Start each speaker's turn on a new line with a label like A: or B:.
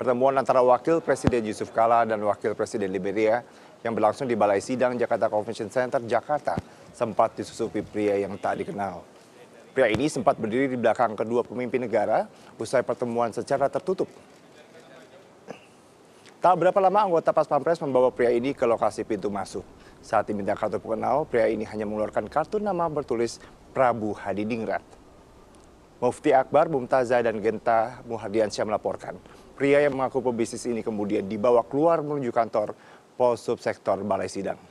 A: Pertemuan antara Wakil Presiden Yusuf Kala dan Wakil Presiden Liberia yang berlangsung di Balai Sidang Jakarta Convention Center Jakarta sempat disusupi pria yang tak dikenal. Pria ini sempat berdiri di belakang kedua pemimpin negara usai pertemuan secara tertutup. Tak berapa lama anggota Pas Pampres membawa pria ini ke lokasi pintu masuk. Saat diminta kartu pengenal, pria ini hanya mengeluarkan kartu nama bertulis Prabu Hadiningrat. Mufti Akbar, Bumtaza dan Genta Muhardiansyah melaporkan. Pria yang mengaku pebisnis ini kemudian dibawa keluar menuju kantor Pol Subsektor Balai Sidang.